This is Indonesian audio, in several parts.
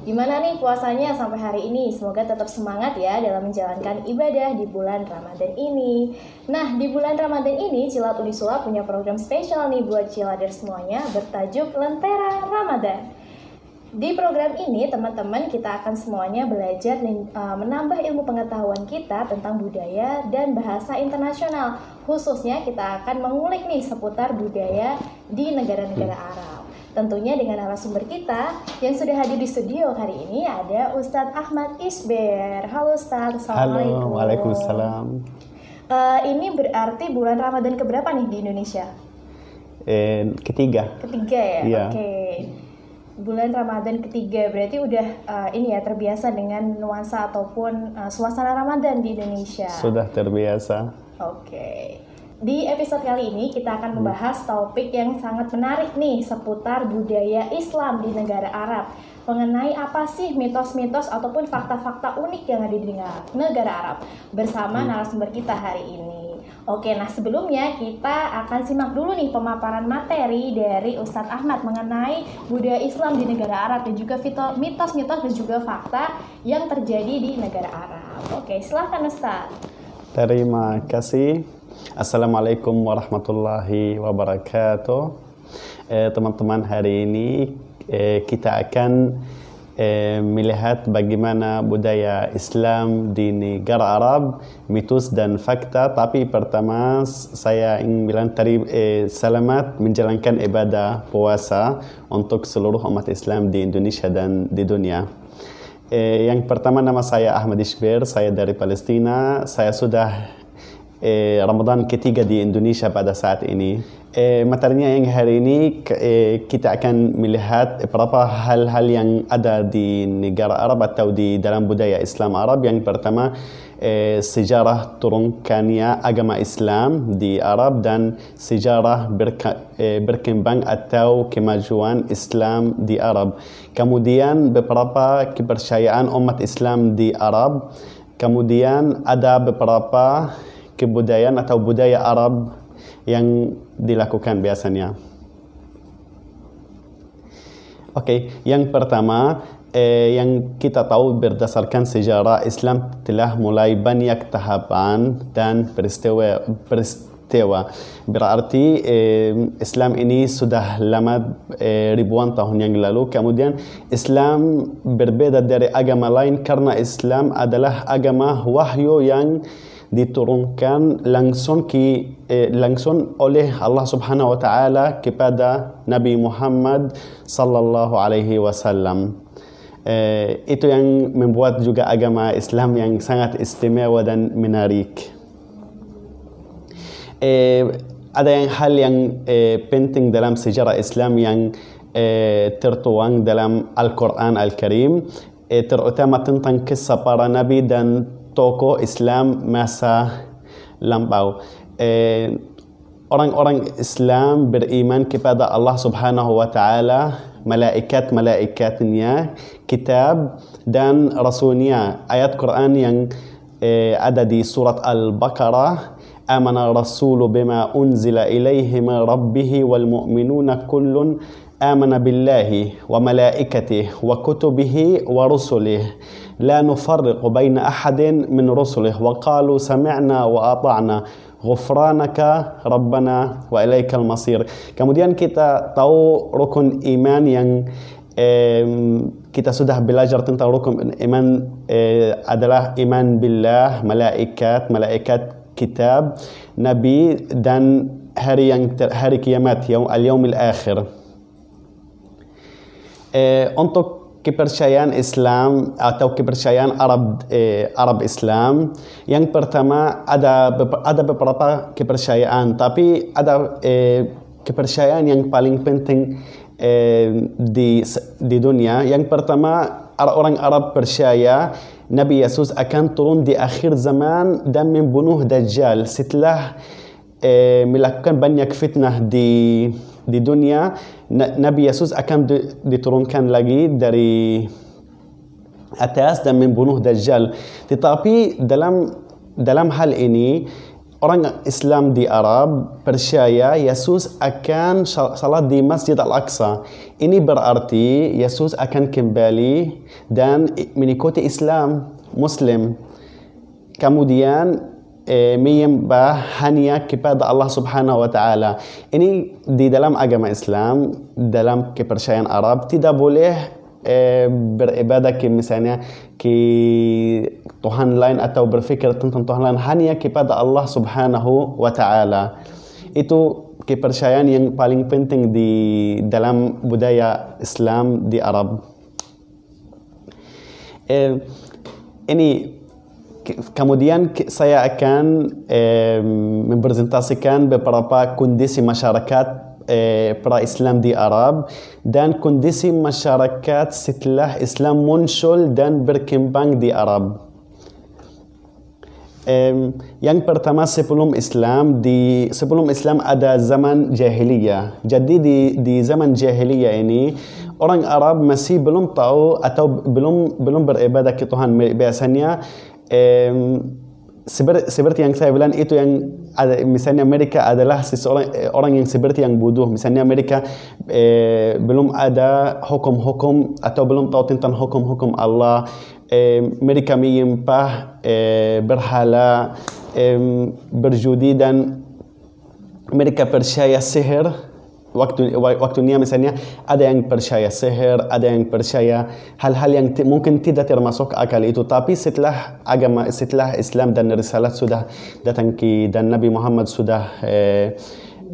Gimana nih puasanya sampai hari ini? Semoga tetap semangat ya dalam menjalankan ibadah di bulan Ramadan ini. Nah, di bulan Ramadan ini Cilat Unisula punya program spesial nih buat Cilader semuanya bertajuk Lentera Ramadan. Di program ini, teman-teman kita akan semuanya belajar e, menambah ilmu pengetahuan kita tentang budaya dan bahasa internasional. Khususnya kita akan mengulik nih seputar budaya di negara-negara Arab. Tentunya dengan narasumber kita yang sudah hadir di studio hari ini ada Ustadz Ahmad Isber. Halo Ustadz, Assalamualaikum. Halo, Waalaikumsalam. Uh, ini berarti bulan Ramadan keberapa nih di Indonesia? Eh, ketiga. Ketiga ya? Yeah. Oke. Okay. Bulan Ramadan ketiga berarti udah uh, ini ya terbiasa dengan nuansa ataupun uh, suasana Ramadan di Indonesia. Sudah terbiasa. Oke. Okay. Di episode kali ini kita akan hmm. membahas topik yang sangat menarik nih seputar budaya Islam di negara Arab. Mengenai apa sih mitos-mitos ataupun fakta-fakta unik yang ada di negara Arab bersama hmm. narasumber kita hari ini. Oke, nah sebelumnya kita akan simak dulu nih pemaparan materi dari Ustadz Ahmad mengenai budaya Islam di negara Arab dan juga mitos-mitos dan juga fakta yang terjadi di negara Arab. Oke, silahkan Ustadz. Terima kasih Assalamualaikum warahmatullahi wabarakatuh. Eh, teman-teman, eh, hari ini eh, kita akan eh, melihat bagaimana budaya Islam di negara Arab, mitos dan fakta. Tapi pertama saya ingin bilang tadi, eh, selamat menjalankan ibadah puasa untuk seluruh umat Islam di Indonesia dan di dunia. Eh, yang pertama nama saya Ahmad Ishbir, saya dari Palestina. Saya sudah Eh, Ramadan ketiga di Indonesia pada saat ini. Eh, materinya yang hari ini eh, kita akan melihat berapa hal-hal yang ada di negara Arab atau di dalam budaya Islam Arab. Yang pertama sejarah turunkannya agama Islam di Arab dan sejarah berka, berkembang atau kemajuan Islam di Arab. Kemudian beberapa kepercayaan umat Islam di Arab. Kemudian ada beberapa kebudayaan atau budaya Arab yang dilakukan biasanya. Oke, okay, yang pertama eh, yang kita tahu berdasarkan sejarah Islam telah mulai banyak tahapan dan peristiwa peristiwa. Berarti eh, Islam ini sudah lama eh, ribuan tahun yang lalu. Kemudian Islam berbeda dari agama lain karena Islam adalah agama wahyu yang diturunkan langsung ke eh, langsung oleh Allah Subhanahu wa taala kepada Nabi Muhammad sallallahu alaihi wasallam. Eh, itu yang membuat juga agama Islam yang sangat istimewa dan menarik. Eh, ada yang hal yang eh, penting dalam sejarah Islam yang eh, tertuang dalam Al-Quran Al-Karim eh, terutama tentang kisah para nabi dan toko islam masa lampau. eh, orang-orang Islam beriman kepada Allah Subhanahu wa taala malaikat-malaikatnya kitab dan rasulnya ayat Quran yang eh, ada di surat Al-Baqarah آمن الرسول بما أنزل إليه من ربه والمؤمنون كل آمن بالله وملائكته وكتبه ورسله لا نفرق بين أحد من رسله وقالوا سمعنا وأطعنا غفرانك ربنا وإليك المصير kemudian kita tahu rukun iman yang kita sudah belajar tentang rukun iman eh, adalah iman billah, malaikat, malaikat kitab, nabi dan hari yang hari kiamat, yaum al yaumil akhir Eh, untuk kepercayaan Islam atau kepercayaan Arab eh, Arab Islam yang pertama ada ada beberapa kepercayaan tapi ada eh, kepercayaan yang paling penting eh, di di dunia yang pertama orang Arab percaya Nabi Yesus akan turun di akhir zaman dan membunuh Dajjal setelah eh, melakukan banyak fitnah di di dunia Nabi Yesus akan diturunkan lagi dari atas dan membunuh Dajjal. Tetapi dalam dalam hal ini orang Islam di Arab percaya Yesus akan salat di Masjid Al-Aqsa. Ini berarti Yesus akan kembali dan mengikuti Islam Muslim. Kemudian Eh, miyim Hanya kepada Allah Subhanahu wa taala. Ini di dalam agama Islam, dalam kepercayaan Arab tidak boleh eh, beribadah ke misalnya ke Tuhan lain atau berpikir tentang Tuhan lain hanya kepada Allah Subhanahu wa taala. Itu kepercayaan yang paling penting di dalam budaya Islam di Arab. Eh, ini kemudian saya akan eh, mempresentasikan beberapa kondisi masyarakat eh, pra-Islam di Arab dan kondisi masyarakat setelah Islam muncul dan berkembang di Arab. Eh, yang pertama sebelum Islam di sebelum Islam ada zaman jahiliyah. Jadi di di zaman jahiliyah ini orang Arab masih belum tahu atau belum belum beribadah ke Tuhan. Biasanya seperti yang saya bilang itu yang ada, misalnya Amerika adalah seseorang eh, orang yang seperti yang bodoh misalnya Amerika eh, belum ada hukum-hukum atau belum tahu tentang hukum-hukum Allah eh, mereka menyimpah eh, berhala eh, berjudi dan mereka percaya sihir waktu waktunya misalnya ada yang percaya seher ada yang percaya hal-hal yang mungkin tidak termasuk akal itu. Tapi setelah agama, setelah Islam dan risalat sudah datang ke dan Nabi Muhammad sudah eh,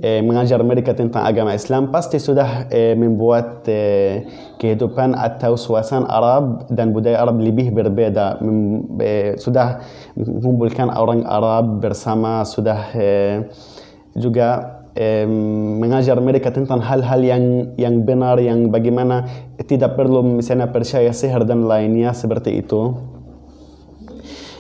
eh, mengajar mereka tentang agama Islam, pasti sudah eh, membuat eh, kehidupan atau suasana Arab dan budaya Arab lebih berbeda. Mem, eh, sudah mengumpulkan orang Arab bersama, sudah eh, juga mengajar mereka tentang hal-hal yang yang benar yang bagaimana tidak perlu misalnya percaya sihir dan lainnya seperti itu.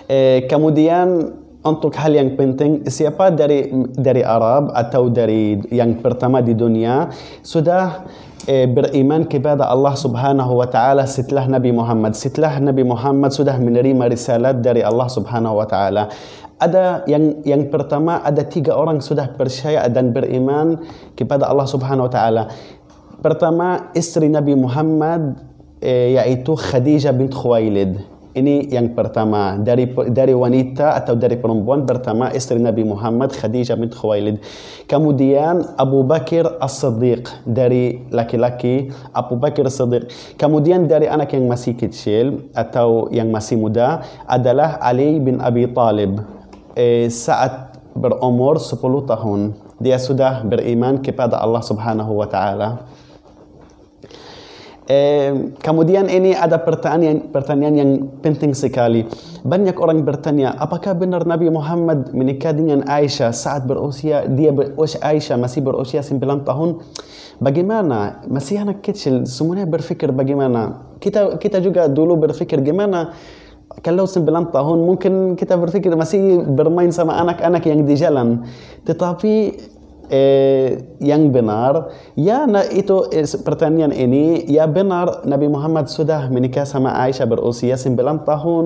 Eh, kemudian untuk hal yang penting siapa dari dari Arab atau dari yang pertama di dunia sudah eh, beriman kepada Allah Subhanahu wa taala setelah Nabi Muhammad. Setelah Nabi Muhammad sudah menerima risalat dari Allah Subhanahu wa taala ada yang yang pertama ada tiga orang sudah percaya dan beriman kepada Allah Subhanahu wa taala. Pertama istri Nabi Muhammad e, yaitu Khadijah bint Khuwailid. Ini yang pertama dari dari wanita atau dari perempuan pertama istri Nabi Muhammad Khadijah bint Khuwailid. Kemudian Abu Bakar As-Siddiq dari laki-laki Abu Bakar As-Siddiq. Kemudian dari anak yang masih kecil atau yang masih muda adalah Ali bin Abi Talib eh, saat berumur 10 tahun dia sudah beriman kepada Allah Subhanahu wa taala. Eh, kemudian ini ada pertanyaan pertanyaan yang penting sekali. Banyak orang bertanya, apakah benar Nabi Muhammad menikah dengan Aisyah saat berusia dia berusia Aisyah masih berusia 9 tahun? Bagaimana? Masih anak kecil, semuanya berpikir bagaimana? Kita kita juga dulu berpikir gimana kalau sembilan tahun mungkin kita berpikir masih bermain sama anak-anak yang di jalan tetapi eh, yang benar ya nah, itu eh, pertanyaan ini ya benar Nabi Muhammad sudah menikah sama Aisyah berusia 9 tahun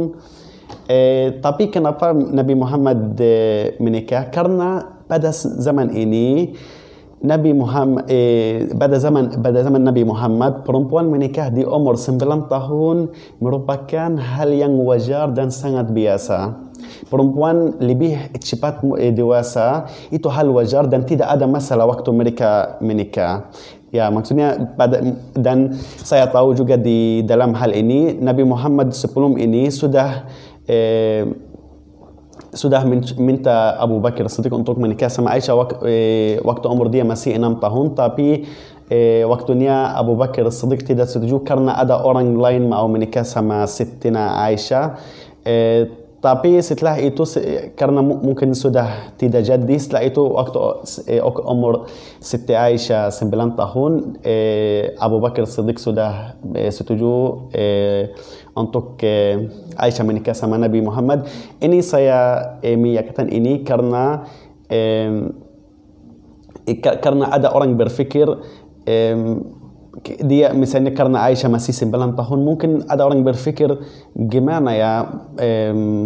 eh, tapi kenapa Nabi Muhammad eh, menikah karena pada zaman ini Nabi Muhammad eh, pada zaman pada zaman Nabi Muhammad perempuan menikah di umur 9 tahun merupakan hal yang wajar dan sangat biasa. Perempuan lebih cepat eh, dewasa itu hal wajar dan tidak ada masalah waktu mereka menikah. Ya, maksudnya pada dan saya tahu juga di dalam hal ini Nabi Muhammad sebelum ini sudah eh, سوده من من تا ابو بكر الصديق انطوك من كاسا ما عايشه وك... إيه، وقت عمر دي ما سي انام طهون طابي إيه، وقت نيا ابو بكر الصديق تدا سدجو كرنا ادا اورن لاين ما او من كاسا ما ستنا عايشه طابي إيه، ستلاه ايتو س... كرنا ممكن سوده تدا جدي سلايتو وقت عمر ست عايشه سمبلان طهون ابو بكر الصديق سوده ستجو untuk eh, Aisyah menikah sama Nabi Muhammad. Ini saya eh, meyakinkan ini karena eh, karena ada orang berpikir dia misalnya karena Aisha masih 9 tahun mungkin ada orang berpikir gimana ya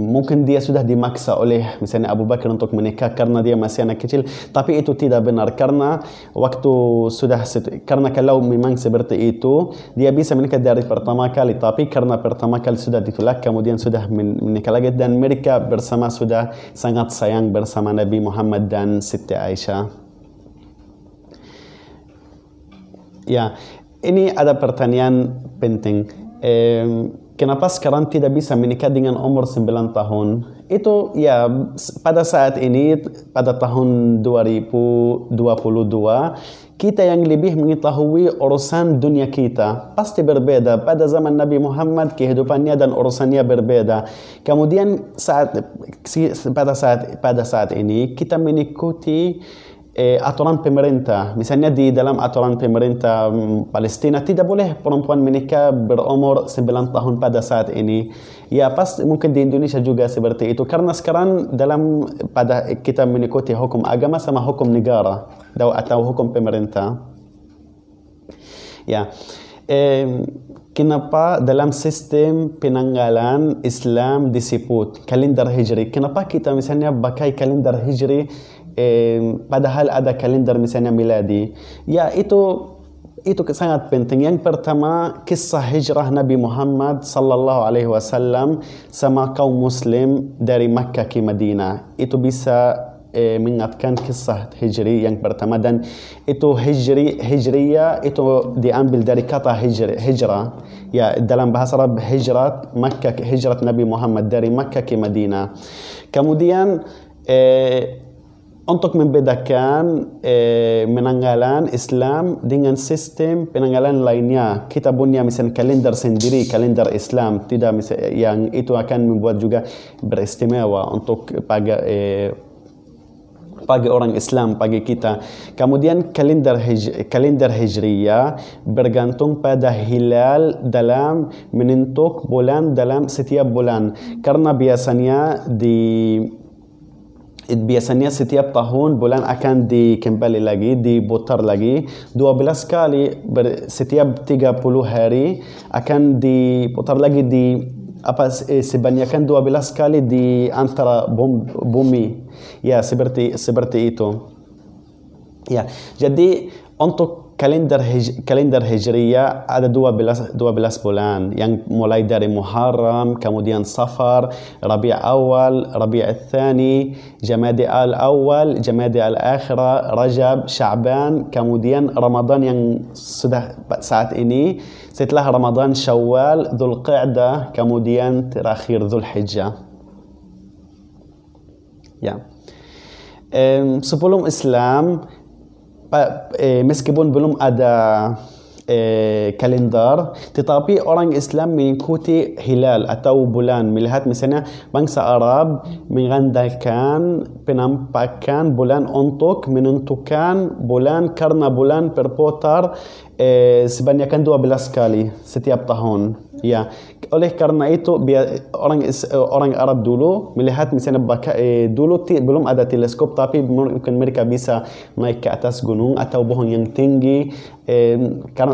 mungkin dia sudah dimaksa oleh misalnya Abu Bakar untuk menikah karena dia masih anak kecil tapi itu tidak benar karena waktu sudah karena kalau memang seperti itu dia bisa menikah dari pertama kali tapi karena pertama kali sudah ditolak kemudian sudah menikah lagi dan mereka bersama sudah sangat sayang bersama Nabi Muhammad dan Siti Aisyah Ya, ini ada pertanyaan penting. Eh, kenapa sekarang tidak bisa menikah dengan umur 9 tahun? Itu ya pada saat ini pada tahun 2022 kita yang lebih mengetahui urusan dunia kita pasti berbeda pada zaman Nabi Muhammad kehidupannya dan urusannya berbeda kemudian saat pada saat pada saat ini kita mengikuti Eh, aturan pemerintah, misalnya di dalam aturan pemerintah mm, Palestina tidak boleh perempuan menikah berumur 9 tahun pada saat ini. Ya pas mungkin di Indonesia juga seperti itu karena sekarang dalam pada kita mengikuti hukum agama sama hukum negara atau hukum pemerintah. Ya. Eh, kenapa dalam sistem penanggalan Islam disebut kalender Hijri? Kenapa kita misalnya pakai kalender Hijri padahal ada kalender misalnya miladi ya itu itu sangat penting. Yang pertama, kisah hijrah Nabi Muhammad sallallahu alaihi wasallam sama kaum muslim dari Makkah ke Madinah. Itu bisa eh, mengingatkan kisah hijri yang pertama dan itu hijri hijriya itu diambil dari kata hijri hijrah ya dalam bahasa Arab hijrat Makkah hijrat Nabi Muhammad dari Makkah ke Madinah. Kemudian eh, untuk membedakan eh, menanggalan Islam dengan sistem penanggalan lainnya. Kita punya misalnya kalender sendiri, kalender Islam, tidak misalnya, eh, yang itu akan membuat juga beristimewa untuk pagi, eh, pagi orang Islam, pagi kita. Kemudian kalender kalender hijriah bergantung pada hilal dalam menentuk bulan dalam setiap bulan. Karena biasanya di biasanya setiap tahun bulan akan dikembali lagi, dibutar lagi 12 kali ber, setiap 30 hari akan diputar lagi di apa eh, sebanyakan 12 kali di antara bumi ya seperti seperti itu ya jadi untuk كالندر هج... كالندر هجرية هذا دوا بلاس دوا بلاس بولان يعني مولاي داري محرم كموديان صفر ربيع أول ربيع الثاني جمادي الأول جمادي آل رجب شعبان كموديان رمضان يعني سدى ساعات إني ستلاه رمضان شوال ذو القعدة كموديان تراخير ذو الحجة يا yeah. سبولوم إسلام طيب، إيه، مسك بون بلوم ادا إيه، كالندار تطابي أورانج إسلام من كوتي هلال أتو بولان ملهات مسنا بانكسا أراب من غندا كان بنام باكان بولان أنطوك من أنطوكان بولان كرنا بولان بربوتار إيه، سبانيا بلاسكالي ستي Ya, oleh karena itu orang orang Arab dulu melihat misalnya baka, eh, dulu belum ada teleskop tapi mungkin mereka bisa naik ke atas gunung atau pohon yang tinggi eh,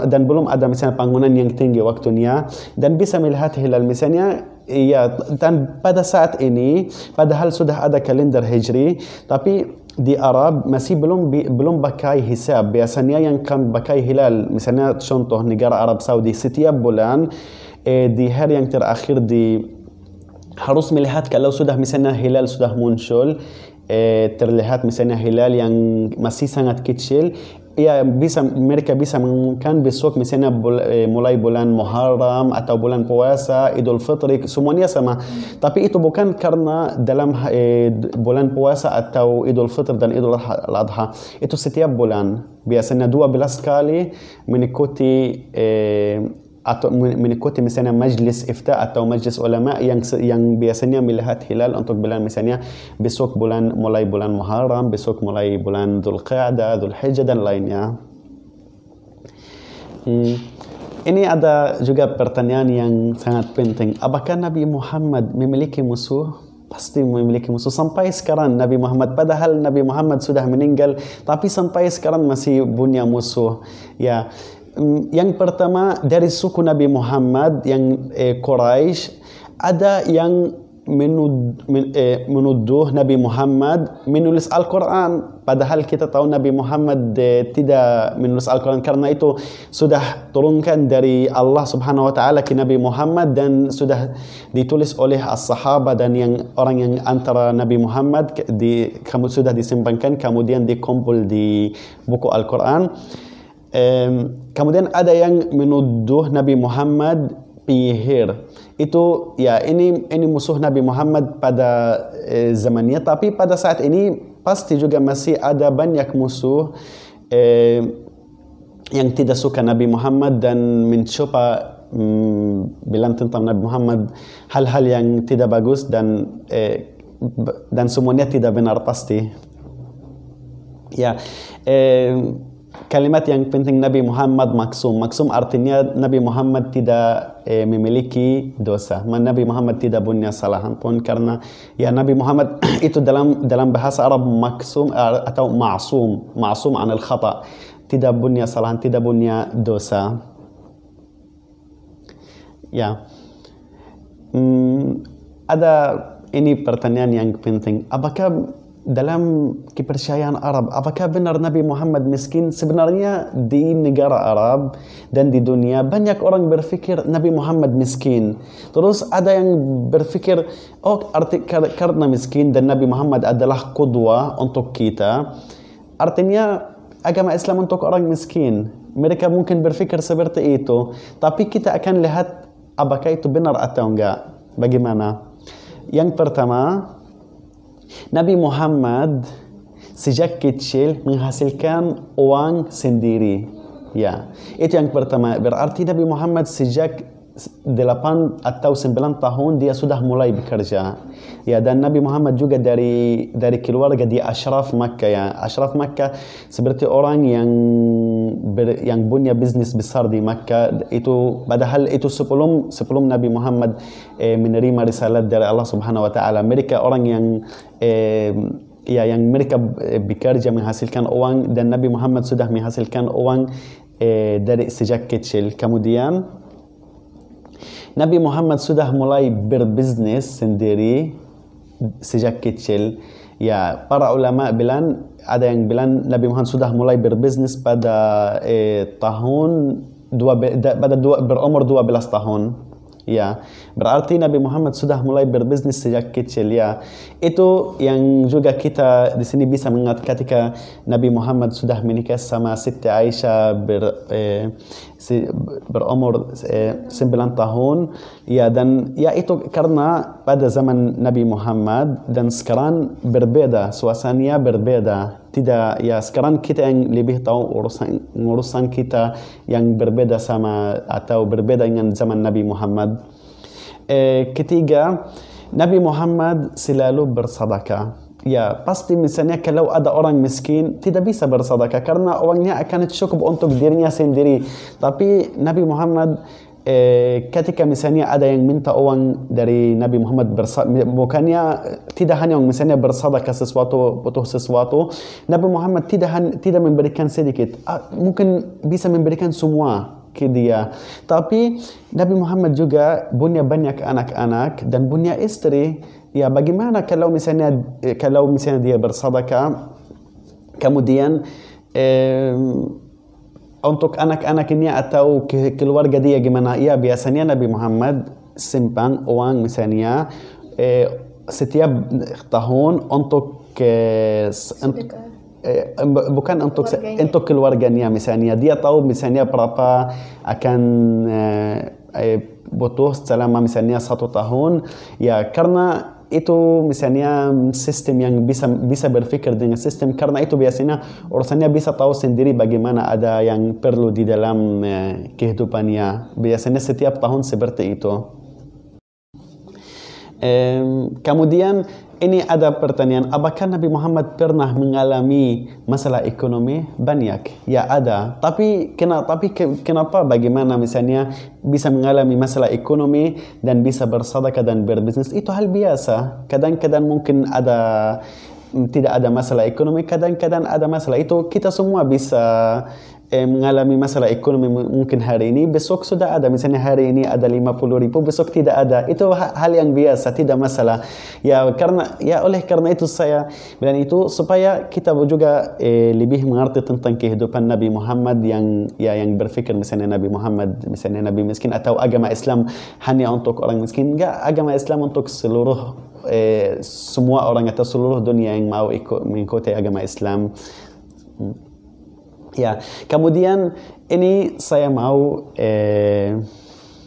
dan belum ada misalnya bangunan yang tinggi waktunya dan bisa melihat hilal misalnya ya dan pada saat ini padahal sudah ada kalender hijri tapi di Arab masih belum belum pakai hisab biasanya yang kan pakai hilal misalnya contoh negara Arab Saudi setiap bulan Eh, di hari yang terakhir di harus melihat kalau sudah misalnya hilal sudah muncul eh, terlihat misalnya hilal yang masih sangat kecil ya bisa mereka bisa mengumumkan besok misalnya bul, eh, mulai bulan Muharram atau bulan puasa Idul Fitri semuanya sama hmm. tapi itu bukan karena dalam eh, bulan puasa atau Idul Fitri dan Idul Adha itu setiap bulan biasanya 12 kali mengikuti eh, atau mengikuti misalnya majlis ifta atau majlis ulama yang yang biasanya melihat hilal untuk bulan misalnya besok bulan mulai bulan Muharram, besok mulai bulan Dzulqa'dah, Dzulhijjah dan lainnya. Hmm. Ini ada juga pertanyaan yang sangat penting. Apakah Nabi Muhammad memiliki musuh? pasti memiliki musuh sampai sekarang Nabi Muhammad padahal Nabi Muhammad sudah meninggal tapi sampai sekarang masih punya musuh ya Mm, yang pertama dari suku Nabi Muhammad yang eh, Quraisy ada yang eh, menuduh, Nabi Muhammad menulis Al-Quran padahal kita tahu Nabi Muhammad eh, tidak menulis Al-Quran karena itu sudah turunkan dari Allah Subhanahu wa taala ke Nabi Muhammad dan sudah ditulis oleh as dan yang orang yang antara Nabi Muhammad di kamu sudah disimpankan kemudian dikumpul di buku Al-Quran kemudian ada yang menuduh Nabi Muhammad penyihir itu ya ini ini musuh Nabi Muhammad pada eh, zamannya tapi pada saat ini pasti juga masih ada banyak musuh eh, yang tidak suka Nabi Muhammad dan mencoba mm, bilang tentang Nabi Muhammad hal-hal yang tidak bagus dan eh, dan semuanya tidak benar pasti ya eh, kalimat yang penting Nabi Muhammad maksum. Maksum artinya Nabi Muhammad tidak eh, memiliki dosa. Nabi Muhammad tidak punya salah pun karena ya Nabi Muhammad itu dalam dalam bahasa Arab maksum eh, atau ma'sum, ma'sum anil khata. Tidak punya salah tidak punya dosa. Ya. Hmm, ada ini pertanyaan yang penting. Apakah dalam kepercayaan Arab, apakah benar Nabi Muhammad miskin? Sebenarnya di negara Arab dan di dunia banyak orang berfikir Nabi Muhammad miskin. Terus ada yang berfikir oh arti, karena miskin dan Nabi Muhammad adalah kudwa untuk kita. Artinya agama Islam untuk orang miskin. Mereka mungkin berfikir seperti itu. Tapi kita akan lihat apakah itu benar atau enggak. Bagaimana? Yang pertama, Nabi Muhammad sejak kecil menghasilkan uang sendiri. Ya, itu yang pertama. Berarti Nabi Muhammad sejak 8 atau 9 tahun dia sudah mulai bekerja. Ya dan Nabi Muhammad juga dari dari keluarga di Ashraf Makkah ya. Ashraf Makkah seperti orang yang yang bunya bisnis besar di Makkah itu padahal itu sebelum sebelum Nabi Muhammad eh, menerima risalat dari Allah Subhanahu wa taala mereka orang yang eh, ya yang mereka bekerja menghasilkan uang dan Nabi Muhammad sudah menghasilkan uang eh, dari sejak kecil kemudian Nabi Muhammad sudah mulai berbisnis sendiri sejak kecil Ya, para ulama bilang ada yang bilang Nabi Muhammad sudah mulai berbisnis pada eh, tahun dua, pada dua, berumur 12 tahun. Ya, berarti Nabi Muhammad sudah mulai berbisnis sejak kecil ya. Itu yang juga kita di sini bisa mengingat ketika Nabi Muhammad sudah menikah sama Siti Aisyah ber, eh, berumur eh, 9 tahun. Ya dan ya itu karena pada zaman Nabi Muhammad dan sekarang berbeda, suasananya berbeda tidak ya sekarang kita yang lebih tahu urusan urusan kita yang berbeda sama atau berbeda dengan zaman Nabi Muhammad. E, ketiga, Nabi Muhammad selalu bersedekah. Ya, pasti misalnya kalau ada orang miskin tidak bisa bersedekah karena orangnya akan cukup untuk dirinya sendiri. Tapi Nabi Muhammad Eh, ketika misalnya ada yang minta uang dari Nabi Muhammad bersabda, bukannya tidak hanya misalnya bersadaqah sesuatu butuh sesuatu Nabi Muhammad tidak tidak memberikan sedikit ah, mungkin bisa memberikan semua ke dia tapi Nabi Muhammad juga punya banyak anak-anak dan punya istri ya bagaimana kalau misalnya eh, kalau misalnya dia bersadaqah kemudian eh, untuk anak-anak ini atau keluarga dia gimana? Ya biasanya Nabi Muhammad simpan uang misalnya eh, setiap tahun untuk eh, eh, bukan untuk keluarganya. untuk keluarganya misalnya dia tahu misalnya berapa akan eh, eh butuh selama misalnya satu tahun ya karena itu misalnya sistem yang bisa bisa berpikir dengan sistem karena itu biasanya urusannya bisa tahu sendiri bagaimana ada yang perlu di dalam eh, kehidupannya biasanya setiap tahun seperti itu eh, kemudian Ini ada pertanyaan, apakah Nabi Muhammad pernah mengalami masalah ekonomi? Banyak. Ya ada. Tapi kena, tapi kenapa bagaimana misalnya bisa mengalami masalah ekonomi dan bisa bersedekah dan berbisnis? Itu hal biasa. Kadang-kadang mungkin ada tidak ada masalah ekonomi, kadang-kadang ada masalah itu kita semua bisa Eh, mengalami masalah ekonomi mungkin hari ini besok sudah ada misalnya hari ini ada 50 ribu besok tidak ada itu hal yang biasa tidak masalah ya karena ya oleh karena itu saya bilang itu supaya kita juga eh, lebih mengerti tentang kehidupan Nabi Muhammad yang ya yang berpikir misalnya Nabi Muhammad misalnya Nabi miskin atau agama Islam hanya untuk orang miskin enggak agama Islam untuk seluruh eh, semua orang atau seluruh dunia yang mau ikut mengikuti agama Islam hmm. Ya, kemudian ini saya mau eh,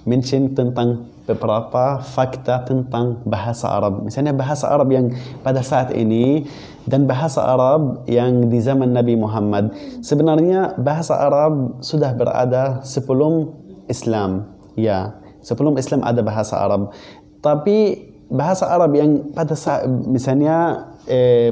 mention tentang beberapa fakta tentang bahasa Arab. Misalnya bahasa Arab yang pada saat ini dan bahasa Arab yang di zaman Nabi Muhammad. Sebenarnya bahasa Arab sudah berada sebelum Islam. Ya, sebelum Islam ada bahasa Arab. Tapi bahasa Arab yang pada saat misalnya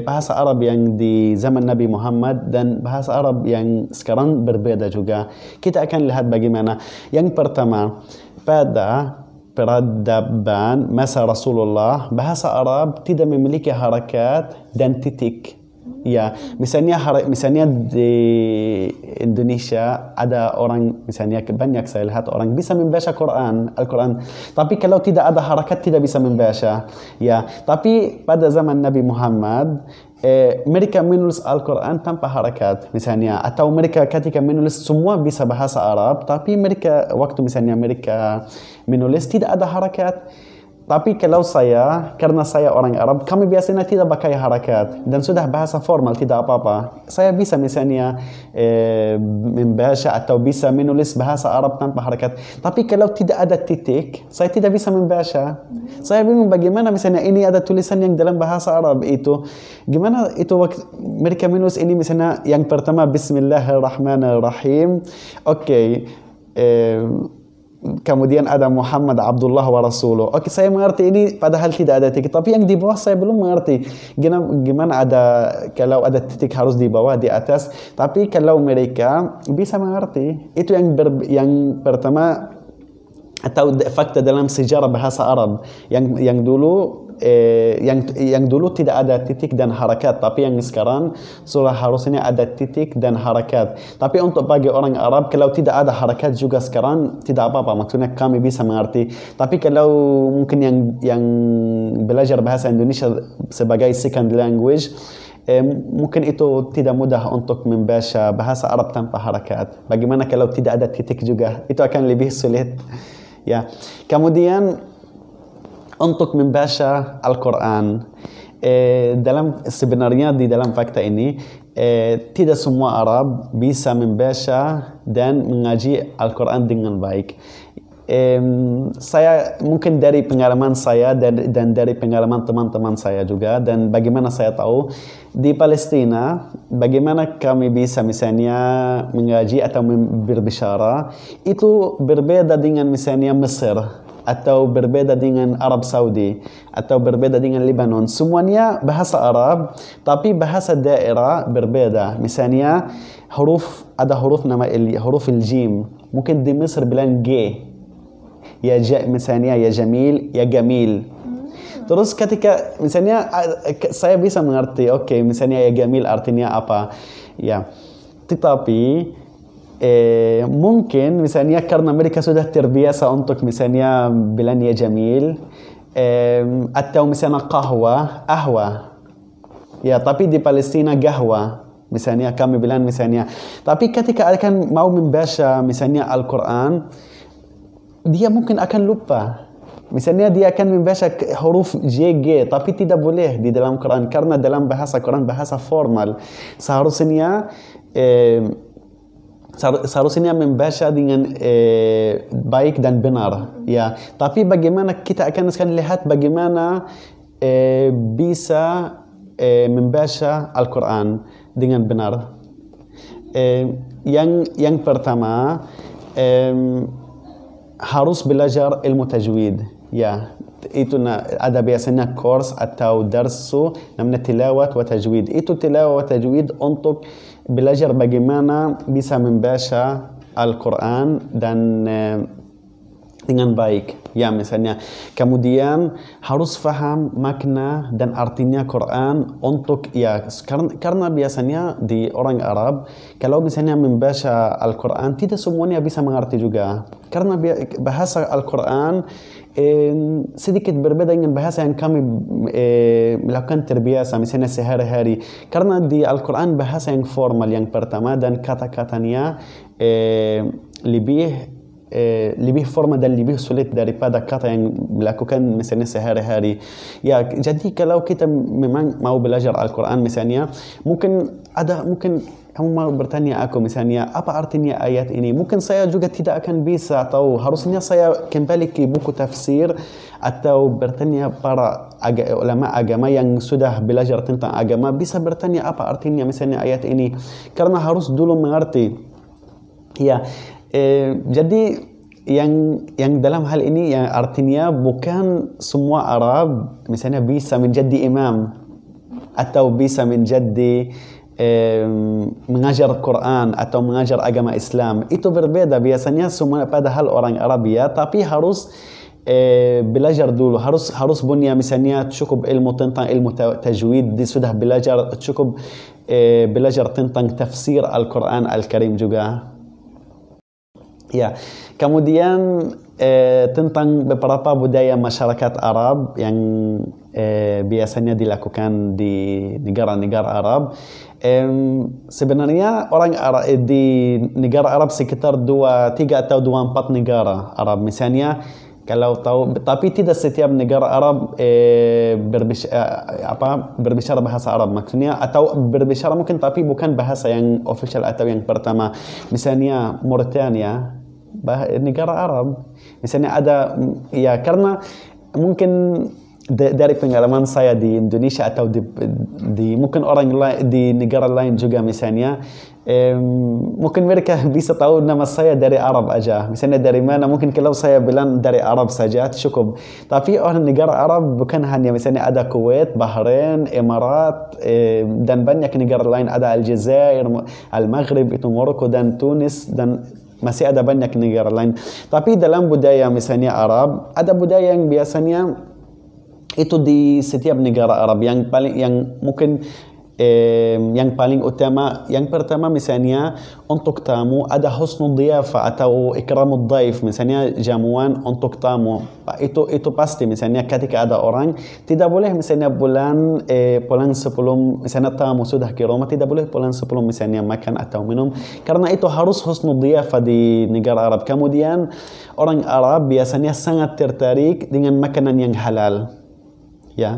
bahasa Arab yang di zaman Nabi Muhammad dan bahasa Arab yang sekarang berbeda juga. Kita akan lihat bagaimana. Yang pertama, pada peradaban masa Rasulullah, bahasa Arab tidak memiliki harakat dan titik. ya misalnya hari, misalnya di Indonesia ada orang misalnya banyak saya lihat orang bisa membaca Quran Al-Quran tapi kalau tidak ada harakat tidak bisa membaca ya tapi pada zaman Nabi Muhammad eh, mereka menulis Al-Quran tanpa harakat misalnya atau mereka ketika menulis semua bisa bahasa Arab tapi mereka waktu misalnya mereka menulis tidak ada harakat tapi kalau saya, karena saya orang Arab, kami biasanya tidak pakai harakat dan sudah bahasa formal tidak apa-apa. Saya bisa misalnya e, membaca atau bisa menulis bahasa Arab tanpa harakat. Tapi kalau tidak ada titik, saya tidak bisa membaca. Saya bingung bagaimana misalnya ini ada tulisan yang dalam bahasa Arab itu. Gimana itu waktu mereka menulis ini misalnya yang pertama Bismillahirrahmanirrahim. Oke. Okay. Eh, kemudian ada Muhammad Abdullah wa Rasulullah. Oke, saya mengerti ini padahal tidak ada titik. Tapi yang di bawah saya belum mengerti. Gimana, gimana ada kalau ada titik harus di bawah, di atas. Tapi kalau mereka bisa mengerti, itu yang ber, yang pertama atau fakta dalam sejarah bahasa Arab yang yang dulu eh, yang yang dulu tidak ada titik dan harakat tapi yang sekarang sudah harusnya ada titik dan harakat tapi untuk bagi orang Arab kalau tidak ada harakat juga sekarang tidak apa-apa maksudnya kami bisa mengerti tapi kalau mungkin yang yang belajar bahasa Indonesia sebagai second language eh, mungkin itu tidak mudah untuk membaca bahasa Arab tanpa harakat. Bagaimana kalau tidak ada titik juga? Itu akan lebih sulit. Ya. Kemudian untuk membaca Al-Quran. Eh, dalam sebenarnya di dalam fakta ini eh, tidak semua Arab bisa membaca dan mengaji Al-Quran dengan baik. Um, saya mungkin dari pengalaman saya dan, dan dari pengalaman teman-teman saya juga dan bagaimana saya tahu di Palestina bagaimana kami bisa misalnya mengaji atau berbicara itu berbeda dengan misalnya Mesir atau berbeda dengan Arab Saudi atau berbeda dengan Lebanon semuanya bahasa Arab tapi bahasa daerah berbeda misalnya huruf ada huruf nama huruf jim mungkin di Mesir bilang G ya ja, misalnya ya Jamil ya Gamil Terus ketika misalnya saya bisa mengerti, oke okay, misalnya ya Gamil artinya apa? Ya, tetapi ممكن ميزانية كارن أمريكا سودة التربية سأنطق ميزانية بلانيا جميل atau misalnya kahwa, ahwa. Ya, tapi di Palestina gahwa. Misalnya kami bilang misalnya. Tapi ketika akan mau membaca misalnya Al-Quran, dia mungkin akan lupa. Misalnya dia akan membaca huruf JG, tapi tidak boleh di dalam Quran. Karena dalam bahasa Quran bahasa formal. Seharusnya eh, seharusnya membaca dengan eh, baik dan benar ya tapi bagaimana kita akan sekarang lihat bagaimana eh, bisa eh, membaca Al-Quran dengan benar eh, yang yang pertama eh, harus belajar ilmu tajwid ya itu ada biasanya course atau darsu namanya tilawat wa tajwid itu tilawat wa tajwid untuk belajar bagaimana bisa membaca Al-Quran dan eh, dengan baik ya misalnya kemudian harus faham makna dan artinya Quran untuk ya karena, karena biasanya di orang Arab kalau misalnya membaca Al-Quran tidak semuanya bisa mengerti juga karena bahasa Al-Quran سيدي إيه، كت بربدا ين بهاسا ين كامي إيه، لو كان تربياسا مثلا سهر هاري كرنا دي القران بهاسا ين فورمال ين يعني برتمادا كاتا كاتانيا اللي إيه، بيه اللي به فورما ده اللي به سوليت داري بادا كاتا يعني بلاكو كان مثلا سهر هاري يا جدي كلاو كتا ما هو بلاجر القران مثلا ممكن ممكن kamu mau bertanya aku misalnya apa artinya ayat ini mungkin saya juga tidak akan bisa atau harusnya saya kembali ke buku tafsir atau bertanya para ag ulama agama yang sudah belajar tentang agama bisa bertanya apa artinya misalnya ayat ini karena harus dulu mengerti ya eh, jadi yang yang dalam hal ini yang artinya bukan semua Arab misalnya bisa menjadi imam atau bisa menjadi mengajar Quran atau mengajar agama Islam itu berbeda biasanya semua padahal orang Arabia tapi harus eh, belajar dulu harus harus punya misalnya cukup ilmu tentang ilmu tajwid sudah belajar cukup eh, belajar tentang tafsir Al-Quran Al-Karim juga ya kemudian eh, tentang beberapa budaya masyarakat Arab yang biasanya dilakukan di negara-negara Arab sebenarnya orang Arab, eh, di negara Arab sekitar dua tiga atau dua empat negara Arab misalnya kalau tahu tapi tidak setiap negara Arab eh, berbicara, eh, apa, berbicara bahasa Arab maksudnya atau berbicara mungkin tapi bukan bahasa yang official atau yang pertama misalnya Mauritania negara Arab misalnya ada ya karena mungkin dari pengalaman saya di Indonesia atau di, di mungkin orang lain di negara lain juga misalnya um, mungkin mereka bisa tahu nama saya dari Arab aja misalnya dari mana mungkin kalau saya bilang dari Arab saja cukup tapi orang negara Arab bukan hanya misalnya ada Kuwait, Bahrain, Emirat um, dan banyak negara lain ada Aljazair, Al-Maghrib, itu Morocco, dan Tunis dan masih ada banyak negara lain tapi dalam budaya misalnya Arab ada budaya yang biasanya itu di setiap negara Arab yang paling yang mungkin eh, yang paling utama yang pertama misalnya untuk tamu ada husnul diafa atau ikramul daif misalnya jamuan untuk tamu itu itu pasti misalnya ketika ada orang tidak boleh misalnya bulan eh, bulan sebelum misalnya tamu sudah ke rumah tidak boleh bulan sebelum misalnya makan atau minum karena itu harus husnul diafa di negara Arab kemudian orang Arab biasanya sangat tertarik dengan makanan yang halal ya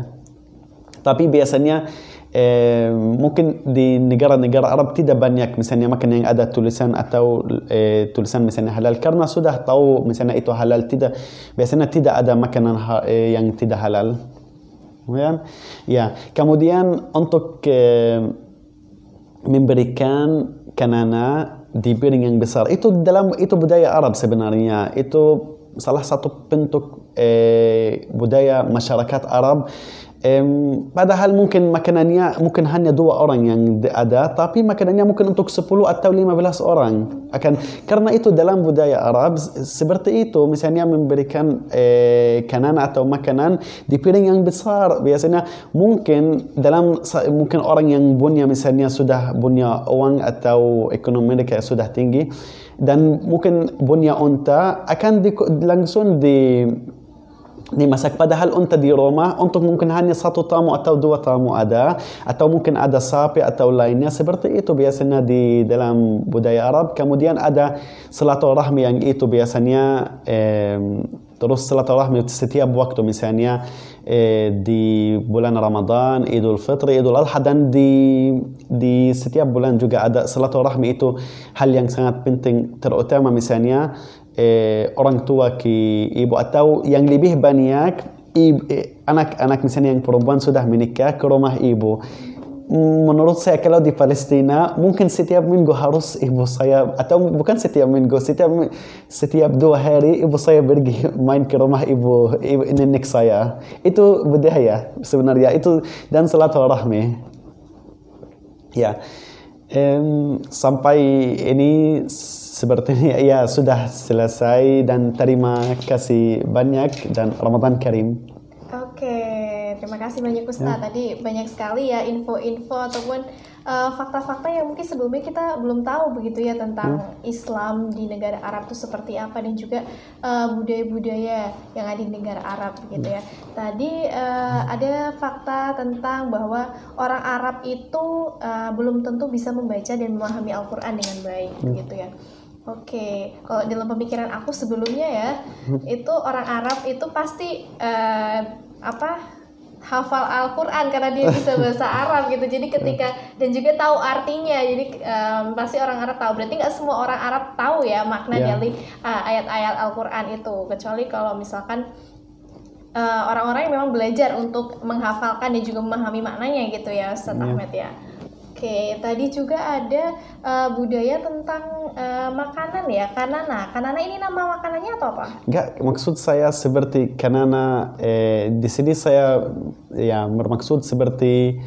tapi biasanya eh, mungkin di negara-negara Arab tidak banyak misalnya makan yang ada tulisan atau eh, tulisan misalnya halal karena sudah tahu misalnya itu halal tidak biasanya tidak ada makanan eh, yang tidak halal ya ya kemudian untuk eh, memberikan kanana di piring yang besar itu dalam itu budaya Arab sebenarnya itu salah satu bentuk eh, budaya masyarakat Arab Um, padahal mungkin makanannya mungkin hanya dua orang yang ada tapi makanannya mungkin untuk 10 atau 15 orang akan karena itu dalam budaya Arab seperti itu misalnya memberikan eh, kanan atau makanan di piring yang besar biasanya mungkin dalam mungkin orang yang punya misalnya sudah punya uang atau ekonomi mereka sudah tinggi dan mungkin bunya unta akan di, langsung di masak padahal unta di Roma, untuk mungkin hanya satu tamu atau dua tamu ada atau mungkin ada sapi atau lainnya seperti itu biasanya di dalam budaya Arab kemudian ada silaturahmi yang itu biasanya eh, terus silaturahmi setiap waktu misalnya Eh, di bulan Ramadan, Idul Fitri, Idul Adha dan di di setiap bulan juga ada silaturahmi itu hal yang sangat penting terutama misalnya eh, orang tua ke ibu atau yang lebih banyak eh, anak-anak misalnya yang perempuan sudah menikah ke rumah ibu menurut saya kalau di Palestina mungkin setiap minggu harus ibu saya atau bukan setiap minggu setiap setiap dua hari ibu saya pergi main ke rumah ibu, ibu nenek saya itu budaya sebenarnya itu dan rahmi ya um, sampai ini sepertinya ya sudah selesai dan terima kasih banyak dan Ramadan Karim oke okay terima kasih banyak Ustaz. Ya. Tadi banyak sekali ya info-info ataupun eh, fakta-fakta uh, yang mungkin sebelumnya kita belum tahu begitu ya tentang ya. Islam di negara Arab itu seperti apa dan juga eh, budaya-budaya uh, yang ada di negara Arab begitu ya. ya. Tadi uh, ada fakta tentang bahwa orang Arab itu uh, belum tentu bisa membaca dan memahami Al-Qur'an dengan baik ya. gitu ya. Oke, okay. kalau dalam pemikiran aku sebelumnya ya, ya. itu orang Arab itu pasti uh, apa hafal Al-Quran karena dia bisa bahasa Arab gitu jadi ketika dan juga tahu artinya jadi um, pasti orang Arab tahu berarti nggak semua orang Arab tahu ya makna yeah. dari uh, eh, ayat-ayat Al-Quran itu kecuali kalau misalkan uh, orang-orang yang memang belajar untuk menghafalkan dan juga memahami maknanya gitu ya Ustaz yeah. Ahmed ya Oke, tadi juga ada uh, budaya tentang uh, makanan ya, kanana. Kanana ini nama makanannya atau apa? Enggak, maksud saya seperti kanana. Eh, di sini saya ya bermaksud seperti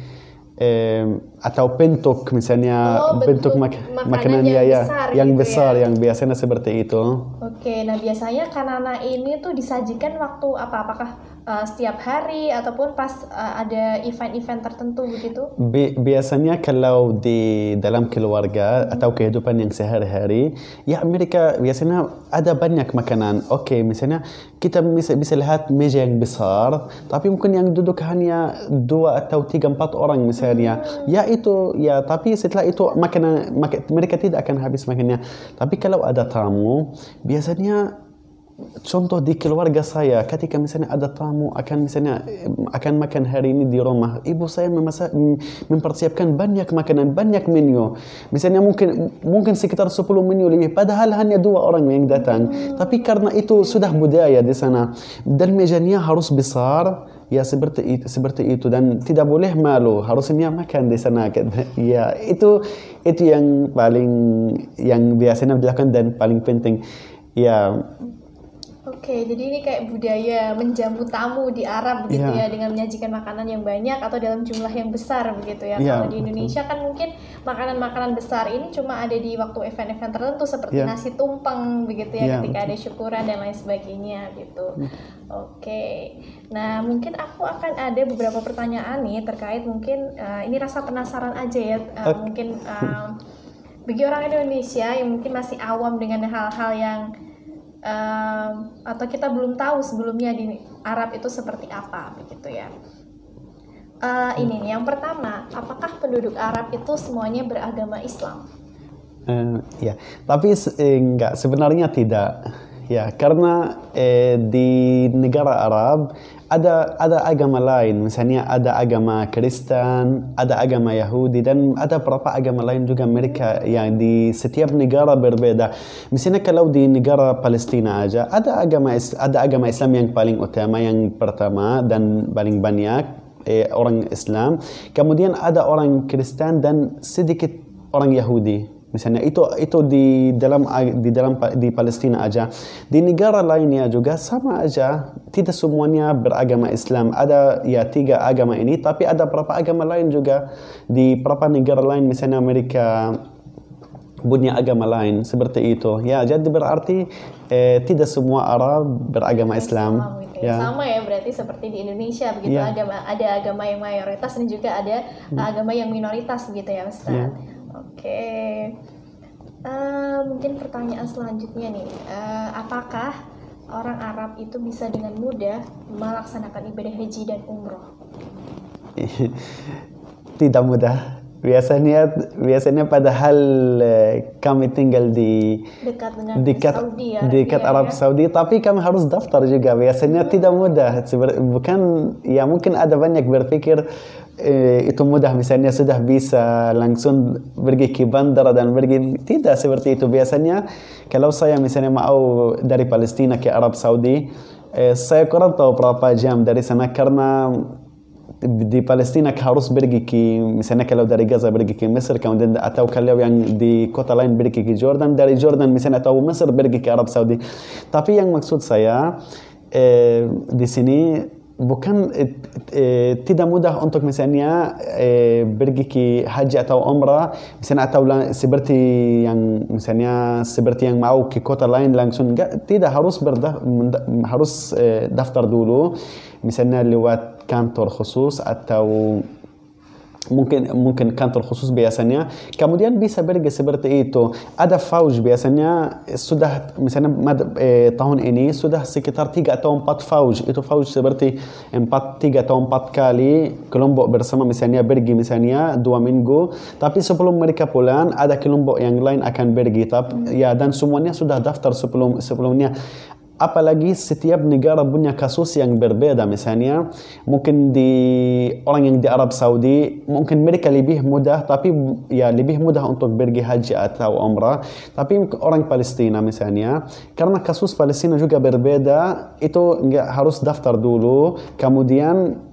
eh, atau bentuk misalnya oh, bentuk, bentuk mak makanan, yang ya, ya, besar, yang gitu ya. besar ya? yang biasanya seperti itu. Oke, nah biasanya kanana ini tuh disajikan waktu apa? Apakah uh, setiap hari ataupun pas uh, ada event-event tertentu begitu? Bi biasanya kalau di dalam keluarga hmm. atau kehidupan yang sehari-hari, ya mereka biasanya ada banyak makanan. Oke, okay, misalnya kita bisa, bisa lihat meja yang besar, tapi mungkin yang duduk hanya dua atau tiga empat orang misalnya. Hmm. Ya itu, ya tapi setelah itu makanan mak mereka tidak akan habis makannya. Tapi kalau ada tamu, biasanya contoh di keluarga saya ketika misalnya ada tamu akan misalnya akan makan hari ini di rumah ibu saya memasa, mempersiapkan banyak makanan banyak menu misalnya mungkin mungkin sekitar 10 menu lebih padahal hanya dua orang yang datang hmm. tapi karena itu sudah budaya di sana dan mejanya harus besar ya seperti itu, seperti itu dan tidak boleh malu harusnya makan di sana ya itu itu yang paling yang biasanya dilakukan dan paling penting ya Oke, jadi ini kayak budaya menjamu tamu di Arab begitu yeah. ya dengan menyajikan makanan yang banyak atau dalam jumlah yang besar begitu ya. Yeah, Kalau di Indonesia betul. kan mungkin makanan-makanan besar ini cuma ada di waktu event-event tertentu seperti yeah. nasi tumpeng begitu ya yeah, ketika betul. ada syukuran dan lain sebagainya gitu. Yeah. Oke. Nah, mungkin aku akan ada beberapa pertanyaan nih terkait mungkin uh, ini rasa penasaran aja ya uh, eh, okay. mungkin uh, bagi orang Indonesia yang mungkin masih awam dengan hal-hal yang um, atau kita belum tahu sebelumnya di Arab itu seperti apa begitu ya. Uh, ini nih yang pertama, apakah penduduk Arab itu semuanya beragama Islam? Uh, ya, tapi eh, enggak sebenarnya tidak. Ya, karena eh, di negara Arab ada ada agama lain, misalnya ada agama Kristen, ada agama Yahudi dan ada beberapa agama lain juga mereka yang di setiap negara berbeda. Misalnya kalau di negara Palestina aja ada agama ada agama Islam yang paling utama yang pertama dan paling banyak eh, orang Islam. Kemudian ada orang Kristen dan sedikit orang Yahudi. Misalnya itu itu di dalam di dalam di Palestina aja. Di negara lainnya juga sama aja. Tidak semuanya beragama Islam. Ada ya tiga agama ini, tapi ada beberapa agama lain juga di beberapa negara lain misalnya Amerika punya agama lain seperti itu. Ya, jadi berarti eh, tidak semua Arab beragama Islam. Ya. ya. Sama ya berarti seperti di Indonesia begitu ya. agama ada agama yang mayoritas dan juga ada hmm. agama yang minoritas begitu ya Ustaz. Ya. Oke. Okay. Uh, eh, mungkin pertanyaan selanjutnya nih, uh, apakah orang Arab itu bisa dengan mudah melaksanakan ibadah haji dan umroh? Tidak mudah. Biasanya biasanya padahal eh, kami tinggal di dekat dengan dekat, Saudi ya, dekat ya, Arab ya. Saudi, tapi kami harus daftar juga. Biasanya hmm. tidak mudah. Bukan ya mungkin ada banyak berpikir Eh, itu mudah misalnya sudah bisa langsung pergi ke bandara dan pergi tidak seperti itu biasanya kalau saya misalnya mau dari Palestina ke Arab Saudi eh, saya kurang tahu berapa jam dari sana karena di Palestina harus pergi ke misalnya kalau dari Gaza pergi ke Mesir kemudian atau kalau yang di kota lain pergi ke Jordan dari Jordan misalnya atau Mesir pergi ke Arab Saudi tapi yang maksud saya eh, di sini بكم تدا مده انتك مسانيا برجكي حاجة او عمره مسانيا او سبرتي يعني مسانيا سبرتي يعني معو كي كوتا لاين لانسون تدا هروس برد هروس دفتر دولو مسانيا اللي وات كانتور خصوص اتاو mungkin mungkin kantor khusus biasanya kemudian bisa pergi seperti itu ada fauj biasanya sudah misalnya mad, eh, tahun ini sudah sekitar 3 atau 4 fauj itu fauj seperti 4 3 atau 4 kali kelompok bersama misalnya pergi misalnya dua minggu tapi sebelum mereka pulang ada kelompok yang lain akan pergi tapi ya dan semuanya sudah daftar sebelum sebelumnya apalagi setiap negara punya kasus yang berbeda misalnya mungkin di orang yang di Arab Saudi mungkin mereka lebih mudah tapi ya lebih mudah untuk pergi haji atau umrah tapi orang Palestina misalnya karena kasus Palestina juga berbeda itu nggak harus daftar dulu kemudian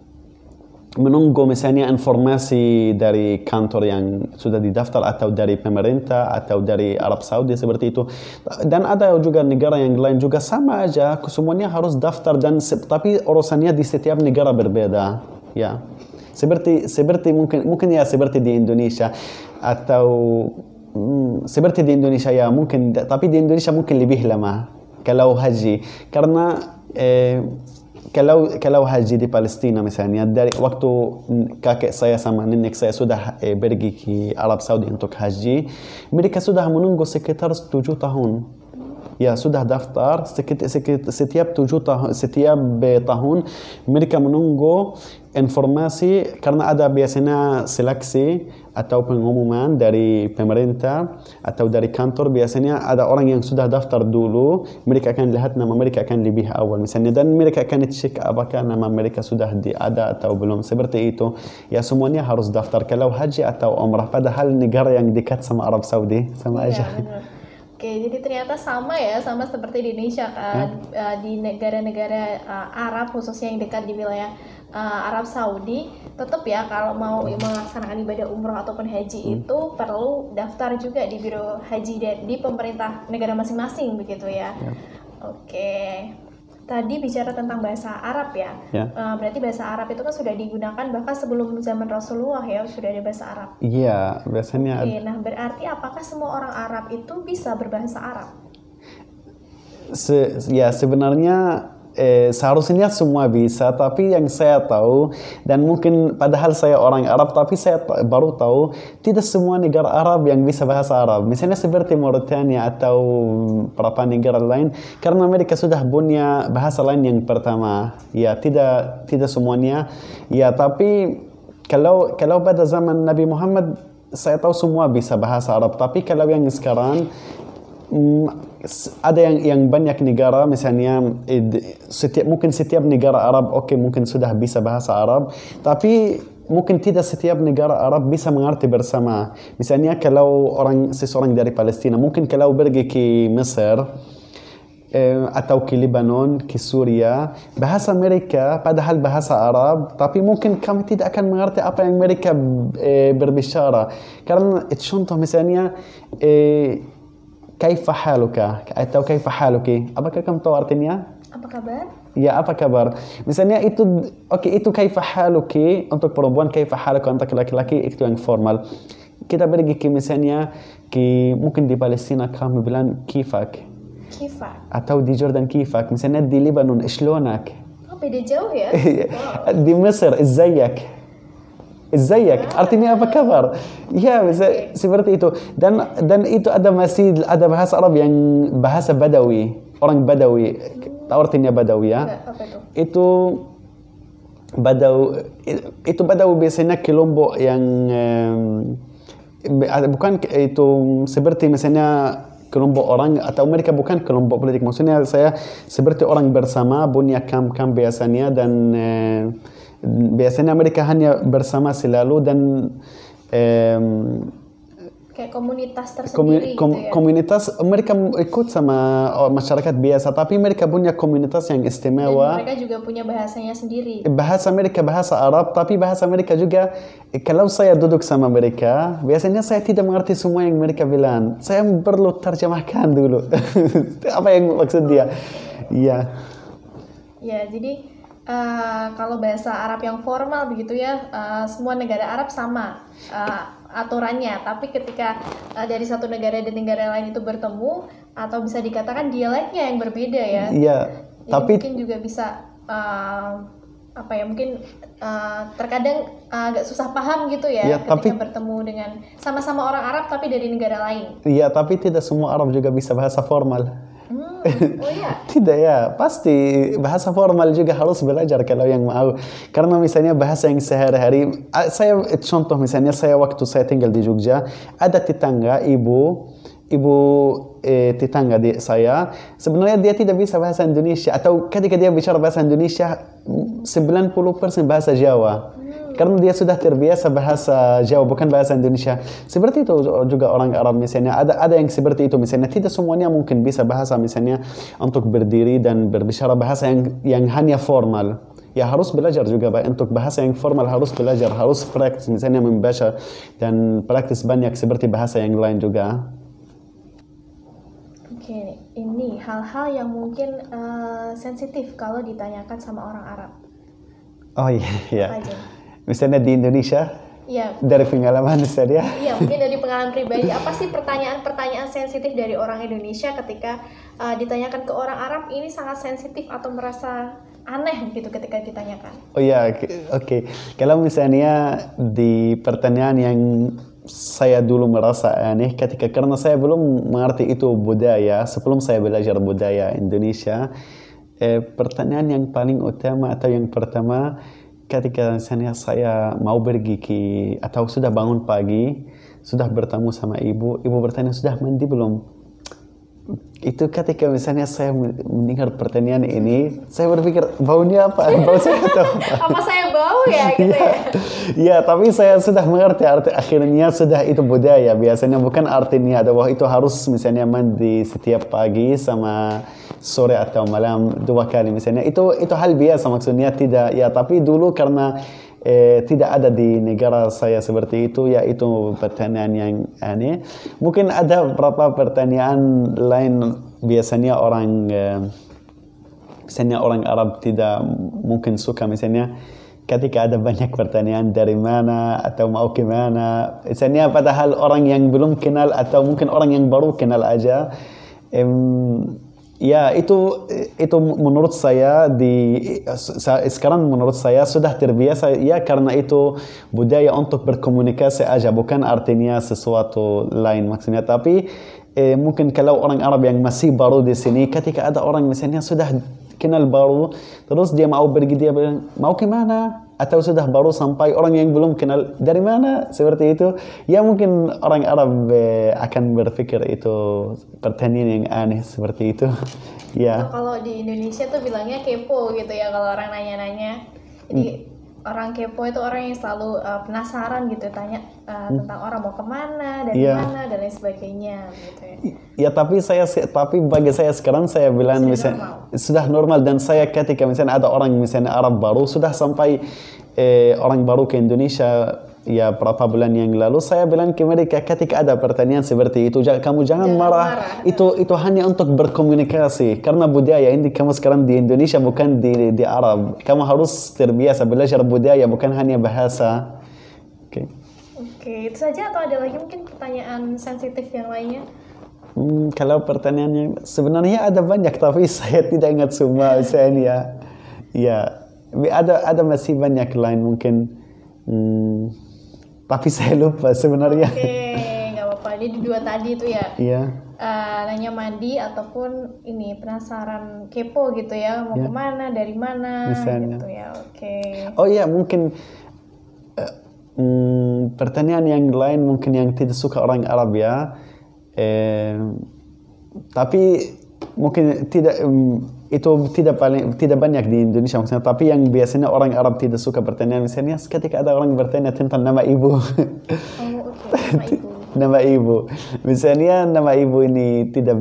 menunggu misalnya informasi dari kantor yang sudah didaftar atau dari pemerintah atau dari Arab Saudi seperti itu dan ada juga negara yang lain juga sama aja semuanya harus daftar dan tapi urusannya di setiap negara berbeda ya seperti seperti mungkin mungkin ya seperti di Indonesia atau hmm, seperti di Indonesia ya mungkin tapi di Indonesia mungkin lebih lama kalau haji karena eh, kalau kalau haji di Palestina misalnya dari waktu kakek saya sama nenek saya sudah eh, pergi ke Arab Saudi untuk haji mereka sudah menunggu sekitar tujuh tahun ya sudah daftar sekit, setiap tujuh tahun setiap tahun mereka menunggu informasi karena ada biasanya seleksi atau pengumuman dari pemerintah atau dari kantor biasanya ada orang yang sudah daftar dulu mereka akan lihat nama mereka akan lebih awal misalnya dan mereka akan cek apakah nama mereka sudah di ada atau belum seperti itu ya semuanya harus daftar kalau haji atau umrah padahal negara yang dekat sama Arab Saudi sama iya, aja ya, Oke, jadi ternyata sama ya, sama seperti di Indonesia kan, hmm? di negara-negara eh, Arab khususnya yang dekat di wilayah uh, Arab Saudi tetap ya kalau mau hmm. melaksanakan ibadah umroh ataupun haji hmm. itu perlu daftar juga di biro haji dan di pemerintah negara masing-masing begitu ya. ya. Oke. Tadi bicara tentang bahasa Arab ya. ya. Uh, berarti bahasa Arab itu kan sudah digunakan bahkan sebelum zaman Rasulullah ya sudah ada bahasa Arab. Iya, biasanya Oke, okay. nah berarti apakah semua orang Arab itu bisa berbahasa Arab? Se ya sebenarnya eh, seharusnya semua bisa tapi yang saya tahu dan mungkin padahal saya orang Arab tapi saya baru tahu tidak semua negara Arab yang bisa bahasa Arab misalnya seperti Mauritania atau beberapa negara lain karena mereka sudah punya bahasa lain yang pertama ya tidak tidak semuanya ya tapi kalau kalau pada zaman Nabi Muhammad saya tahu semua bisa bahasa Arab tapi kalau yang sekarang Mm, ada yang yang banyak negara misalnya setiap mungkin setiap negara Arab oke okay, mungkin sudah bisa bahasa Arab tapi mungkin tidak setiap negara Arab bisa mengerti bersama misalnya kalau orang seseorang dari Palestina mungkin kalau pergi ke Mesir eh, atau ke Lebanon, ke Suria, bahasa mereka padahal bahasa Arab, tapi mungkin kami tidak akan mengerti apa yang mereka eh, berbicara. Karena contoh misalnya eh, kaifa haluka atau kaifa haluki. Apakah kamu tahu artinya? Apa kabar? Ya, apa kabar? Misalnya itu oke okay, itu kaifa haluki untuk perempuan, kaifa haluka untuk laki-laki itu yang formal. Kita pergi ke misalnya ke mungkin di Palestina kamu bilang kifak. Kifak. Atau di Jordan kifak. Misalnya di Lebanon, ishlonak. Oh, beda jauh ya? Iya. di Mesir, ازيك. ازيك artinya apa kabar ya bisa seperti itu dan dan itu ada masih ada bahasa Arab yang bahasa Badawi orang Badawi tahu artinya Badawi ya itu Badawi itu Badawi biasanya kelompok yang bukan itu seperti misalnya kelompok orang atau mereka bukan kelompok politik maksudnya saya seperti orang bersama punya kamp-kamp biasanya dan biasanya mereka hanya bersama selalu dan um, kayak komunitas tersendiri komu kom, gitu ya? komunitas mereka ikut sama oh, masyarakat biasa tapi mereka punya komunitas yang istimewa Dan mereka juga punya bahasanya sendiri bahasa mereka bahasa Arab tapi bahasa mereka juga eh, kalau saya duduk sama mereka biasanya saya tidak mengerti semua yang mereka bilang saya perlu terjemahkan dulu apa yang maksud dia oh, okay. ya ya jadi uh, kalau bahasa Arab yang formal begitu ya, uh, semua negara Arab sama uh, aturannya. Tapi ketika uh, dari satu negara dan negara lain itu bertemu, atau bisa dikatakan dialeknya yang berbeda ya. Iya. Jadi tapi mungkin juga bisa uh, apa ya mungkin uh, terkadang uh, agak susah paham gitu ya, ya ketika tapi, bertemu dengan sama-sama orang Arab tapi dari negara lain. Iya, tapi tidak semua Arab juga bisa bahasa formal. Hmm. Oh, iya. Tidak ya, pasti bahasa formal juga harus belajar kalau yang mau. Karena misalnya bahasa yang sehari-hari, saya contoh misalnya saya waktu saya tinggal di Jogja, ada tetangga ibu, ibu eh, tetangga di saya, sebenarnya dia tidak bisa bahasa Indonesia atau ketika dia bicara bahasa Indonesia 90% bahasa Jawa. Hmm karena dia sudah terbiasa bahasa Jawa bukan bahasa Indonesia seperti itu juga orang Arab misalnya ada ada yang seperti itu misalnya tidak semuanya mungkin bisa bahasa misalnya untuk berdiri dan berbicara bahasa yang yang hanya formal ya harus belajar juga untuk bahasa yang formal harus belajar harus praktis misalnya membaca dan praktis banyak seperti bahasa yang lain juga Oke, ini hal-hal yang mungkin uh, sensitif kalau ditanyakan sama orang Arab. Oh iya, iya misalnya di Indonesia Iya. Dari pengalaman Ustaz ya. Iya, mungkin dari pengalaman pribadi. Apa sih pertanyaan-pertanyaan sensitif dari orang Indonesia ketika uh, ditanyakan ke orang Arab ini sangat sensitif atau merasa aneh gitu ketika ditanyakan? Oh iya, oke. Okay. Kalau misalnya di pertanyaan yang saya dulu merasa aneh ketika karena saya belum mengerti itu budaya sebelum saya belajar budaya Indonesia. Eh, pertanyaan yang paling utama atau yang pertama ketika misalnya saya mau pergi ke atau sudah bangun pagi, sudah bertemu sama ibu, ibu bertanya sudah mandi belum? itu ketika misalnya saya mendengar pertanyaan ini, saya berpikir baunya apa? Bau saya apa? apa saya bau ya? Gitu ya, ya. tapi saya sudah mengerti arti akhirnya sudah itu budaya. Biasanya bukan artinya bahwa itu harus misalnya mandi setiap pagi sama sore atau malam dua kali misalnya. Itu itu hal biasa maksudnya tidak ya. Tapi dulu karena eh, tidak ada di negara saya seperti itu yaitu pertanyaan yang aneh mungkin ada beberapa pertanyaan lain biasanya orang eh, misalnya orang Arab tidak mungkin suka misalnya ketika ada banyak pertanyaan dari mana atau mau ke mana misalnya padahal orang yang belum kenal atau mungkin orang yang baru kenal aja Ya itu itu menurut saya di sekarang menurut saya sudah terbiasa ya karena itu budaya untuk berkomunikasi aja bukan artinya sesuatu lain maksudnya tapi eh, mungkin kalau orang Arab yang masih baru di sini ketika ada orang misalnya sudah Kenal baru terus dia mau pergi dia bilang mau kemana atau sudah baru sampai orang yang belum kenal dari mana seperti itu ya mungkin orang Arab eh, akan berpikir itu pertanyaan yang aneh seperti itu ya kalau di Indonesia tuh bilangnya kepo gitu ya kalau orang nanya-nanya jadi hmm orang kepo itu orang yang selalu uh, penasaran gitu tanya uh, tentang orang mau kemana dari yeah. mana dan lain sebagainya gitu ya. Ya tapi saya tapi bagi saya sekarang saya bilang sudah misalnya normal. sudah normal dan saya ketika misalnya ada orang misalnya Arab baru sudah sampai eh, orang baru ke Indonesia ya berapa bulan yang lalu saya bilang ke mereka ketika ada pertanyaan seperti itu kamu jangan, ya, marah. marah itu itu hanya untuk berkomunikasi karena budaya ini kamu sekarang di Indonesia bukan di di Arab kamu harus terbiasa belajar budaya bukan hanya bahasa oke okay. oke okay, itu saja atau ada lagi mungkin pertanyaan sensitif yang lainnya hmm, kalau pertanyaannya sebenarnya ada banyak tapi saya tidak ingat semua saya misalnya ya ada ada masih banyak lain mungkin hmm tapi saya lupa sebenarnya. Oke, okay, nggak apa-apa. Jadi dua tadi itu ya. Iya. Uh, nanya mandi ataupun ini penasaran kepo gitu ya mau yeah. kemana dari mana Misalnya. gitu ya. Oke. Okay. Oh iya mungkin uh, pertanyaan yang lain mungkin yang tidak suka orang Arab ya. Eh, tapi mungkin tidak mm, itu tidak paling tidak banyak di Indonesia maksudnya tapi yang biasanya orang Arab tidak suka bertanya misalnya ketika ada orang bertanya tentang nama ibu, oh, okay. nama ibu nama ibu. Misalnya nama ibu ini tidak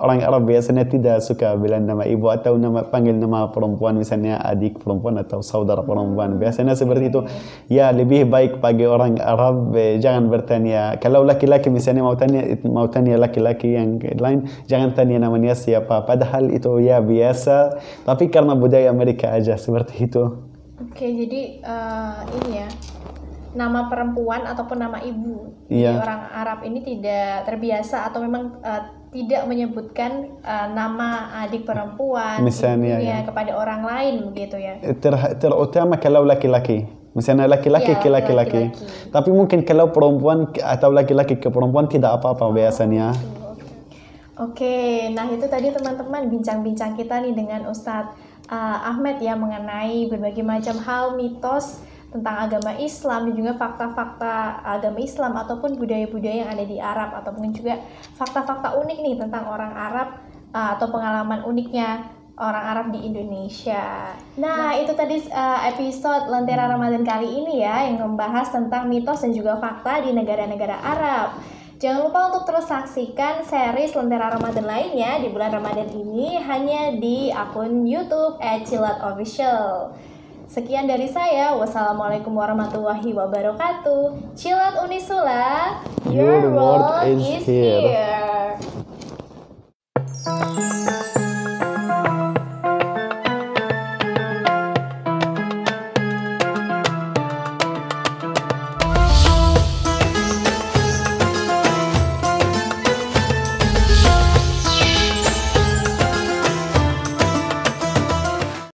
orang Arab biasanya tidak suka bilang nama ibu atau nama panggil nama perempuan misalnya adik perempuan atau saudara perempuan. Biasanya seperti itu. Ya lebih baik bagi orang Arab eh, jangan bertanya. Kalau laki-laki misalnya mau tanya mau tanya laki-laki yang lain jangan tanya namanya siapa. Padahal itu ya biasa. Tapi karena budaya Amerika aja seperti itu. Oke, okay, jadi uh, ini ya nama perempuan ataupun nama ibu. Iya. Jadi orang Arab ini tidak terbiasa atau memang uh, tidak menyebutkan uh, nama adik perempuan misalnya ya. kepada orang lain begitu ya. Ter terutama kalau laki-laki. Misalnya laki-laki iya, ke laki-laki. Tapi mungkin kalau perempuan atau laki-laki ke perempuan tidak apa-apa oh, biasanya. Oke, nah itu tadi teman-teman bincang-bincang kita nih dengan Ustadz uh, Ahmed ya mengenai berbagai macam hal mitos tentang agama Islam dan juga fakta-fakta agama Islam ataupun budaya-budaya yang ada di Arab ataupun juga fakta-fakta unik nih tentang orang Arab uh, atau pengalaman uniknya orang Arab di Indonesia. Nah, nah. itu tadi uh, episode Lentera Ramadan kali ini ya yang membahas tentang mitos dan juga fakta di negara-negara Arab. Jangan lupa untuk terus saksikan seri Lentera Ramadan lainnya di bulan Ramadan ini hanya di akun YouTube Official. Sekian dari saya. Wassalamualaikum warahmatullahi wabarakatuh. Cilat Unisula. Your, Your world, is here. here.